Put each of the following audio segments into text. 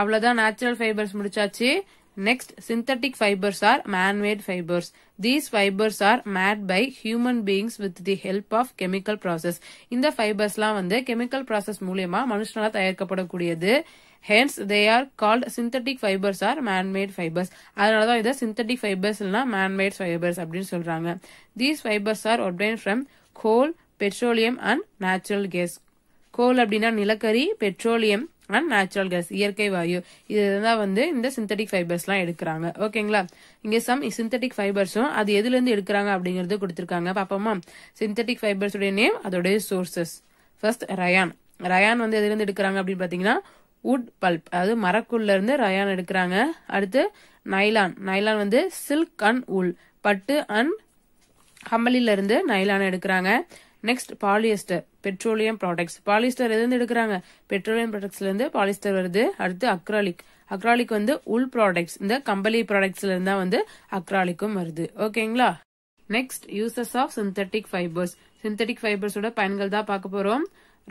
அவ்வளவுதான் natural fibres முடிச்சாச்சு next synthetic fibres or manmade fibres these fibres are made by human beings with the help of chemical process இந்த ஃபைபர்ஸ்லாம் வந்து chemical process மூலியமா மனுஷனால் தயாரிக்கப்படக்கூடியது hence they are called synthetic fibres or manmade fibres அதனாலதான் தான் இதை சிந்தட்டிக் ஃபைபர்ஸ் இல்லைனா மேன்மேட் ஃபைபர்ஸ் அப்படின்னு சொல்றாங்க these fibres are obtain from coal petroleum and natural gas coal அப்படின்னா நிலக்கரி பெட்ரோலியம் அண்ட் நேச்சுரல் கேஸ் இயற்கை வாயு இதுதான் வந்து இந்த சிந்தட்டிக் ஃபைபர்ஸ்லாம் எடுக்கிறாங்க ஓகேங்களா இங்கே சம் சிந்தட்டிக் ஃபைபர்ஸும் அது எதுலேருந்து எடுக்கிறாங்க அப்படிங்கிறது கொடுத்துருக்காங்க பாப்போமா சிந்தட்டிக் ஃபைபர்ஸுடைய நேம் அதோடைய சோர்சஸ் ஃபர்ஸ்ட் ரயான் ரயான் வந்து எதுலேருந்து எடுக்கிறாங்க அப்படின்னு பார்த்தீங்கன்னா வுட் பல்ப் அதாவது மரக்குள்ள இருந்து ரயான் எடுக்கிறாங்க அடுத்து நைலான் நைலான் வந்து சில்க் அண்ட் உல் பட்டு அண்ட் கம்பளில இருந்து நைலான் எடுக்கிறாங்க next polyester petroleum products polyester வந்து எடுக்கிறாங்க பெட்ரோலியம் ப்ராடக்ட்ஸ்லேருந்து பாலிஸ்டர் வருது அடுத்து அக்ராலிக் அக்ராலிக் வந்து உள் ப்ராடக்ட்ஸ் இந்த கம்பளி ப்ராடக்ட்ஸ்லேருந்து தான் வந்து அக்ராலிக்கும் வருது ஓகேங்களா next uses of synthetic fibres synthetic ஃபைபர்ஸோட பயன்கள் தான் பார்க்க போறோம்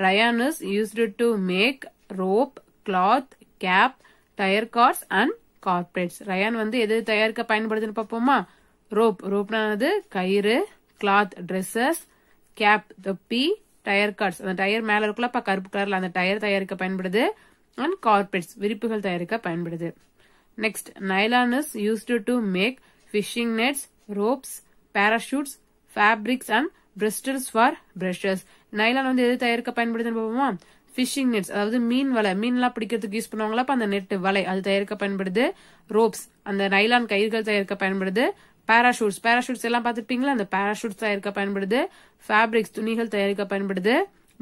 rayon is used to make rope cloth cap tyre cars and carpets rayon வந்து எது தயாரிக்க பயன்படுதுன்னு பார்ப்போமா ரோப் ரோப்னானது கயிறு கிளாத் ட்ரெஸ்ஸஸ் கேப் த பி டயர் கார்ட்ஸ் அந்த டயர் மேல இருக்குள்ள கருப்பு கலர்ல அந்த டயர் தயாரிக்க பயன்படுது அண்ட் கார்பெட்ஸ் விரிப்புகள் தயாரிக்க பயன்படுது next nylon use to make fishing nets ropes parachutes fabrics and bristles for brushes nylon வந்து எது தயாரிக்க பயன்படுதுன்னு பார்ப்போமா ஃபிஷிங் நெட்ஸ் அதாவது மீன் வலை மீன்லாம் பிடிக்கிறதுக்கு யூஸ் பண்ணுவாங்களா அந்த நெட் வலை அது தயாரிக்க பயன்படுது ரோப்ஸ் அந்த நைலான் கயிறுகள் தயாரிக்க பயன்படுது பேராஷூட்ஸ் பேராஷூட்ஸ் எல்லாம் பார்த்துருப்பீங்களா அந்த பேராஷூட்ஸ் தயாரிக்க பயன்படுது ஃபேப்ரிக்ஸ் துணிகள் தயாரிக்க பயன்படுது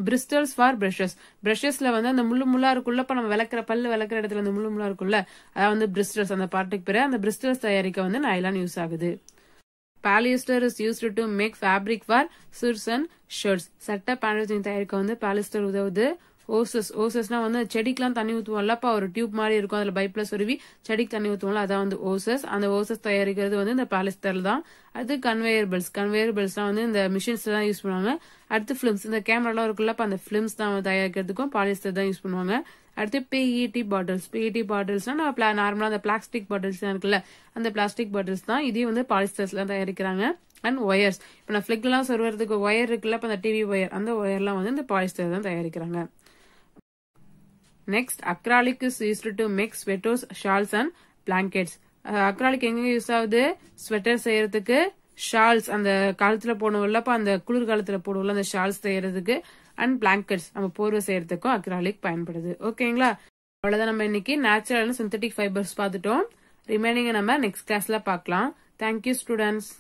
பிரிஸ்டல்ஸ் ஃபார் பிரஷஸ் பிரஷஸ்ல வந்து அந்த முள்ளு முள்ளா இருக்குள்ள இப்ப நம்ம விளக்குற பல்லு விளக்குற இடத்துல அந்த முள்ளு முள்ளா இருக்குள்ள அதாவது வந்து பிரிஸ்டல்ஸ் அந்த பாட்டுக்கு பிற அந்த பிரிஸ்டல்ஸ் தயாரிக்க வந்து நைலான் யூஸ் ஆகுது polyester is used to make fabric for suits and shirts சட்ட பேண்டல் தயாரிக்க வந்து பாலிஸ்டர் உதவுது ஓசஸ் ஓசஸ்னா வந்து செடிக்கெலாம் தண்ணி அப்ப ஒரு டியூப் மாதிரி இருக்கும் அதில் பைப்பில் சொருவி செடிக்கு தண்ணி ஊத்துவோம்ல அதான் வந்து ஓசஸ் அந்த ஓசஸ் தயாரிக்கிறது வந்து இந்த பாலிஸ்டர் தான் அடுத்து கன்வேயர்பிள்ஸ் கன்வேயர்பிள்ஸ் கன்வேயர் வந்து இந்த மிஷின்ஸ் தான் யூஸ் பண்ணுவாங்க அடுத்து ஃபிலிம்ஸ் இந்த கேமராலாம் இருக்குல்லப்ப அந்த ஃபிலிம்ஸ் தான் தயாரிக்கிறதுக்கும் பாலிஸ்டர் தான் யூஸ் பண்ணுவாங்க அடுத்து பிஇடி பாட்டில்ஸ் பிஇடி பாட்டில்ஸ்னா நான் நார்மலாக அந்த பிளாஸ்டிக் பாட்டில்ஸ் இருக்குல்ல அந்த பிளாஸ்டிக் பாட்டில்ஸ் தான் இதே வந்து பாலிஸ்டர்ஸ்லாம் தயாரிக்கிறாங்க அண்ட் ஒயர்ஸ் இப்போ நான் எல்லாம் சொல்றதுக்கு ஒயர் இருக்குல்ல இப்போ அந்த டிவி ஒயர் அந்த ஒயர்லாம் வந்து இந்த பாலிஸ்டர் தான் தயாரிக்கிறாங்க next acrylic is used to make sweaters shawls and blankets acrylic எங்க யூஸ் ஆகுது ஸ்வெட்டர் செய்யறதுக்கு ஷால்ஸ் அந்த காலத்துல போனோம்ல அப்ப அந்த குளிர் காலத்துல போடுவோம்ல அந்த ஷால்ஸ் செய்யறதுக்கு அண்ட் பிளாங்கெட்ஸ் நம்ம போர்வை செய்யறதுக்கும் அக்ராலிக் பயன்படுது ஓகேங்களா அவ்வளவுதான் நம்ம இன்னைக்கு நேச்சுரல் சிந்தட்டிக் ஃபைபர்ஸ் பார்த்துட்டோம் ரிமைனிங்கை நம்ம நெக்ஸ்ட் கிளாஸ்ல பார்க்கலாம் தேங்க்யூ ஸ்டூடெண்ட்ஸ்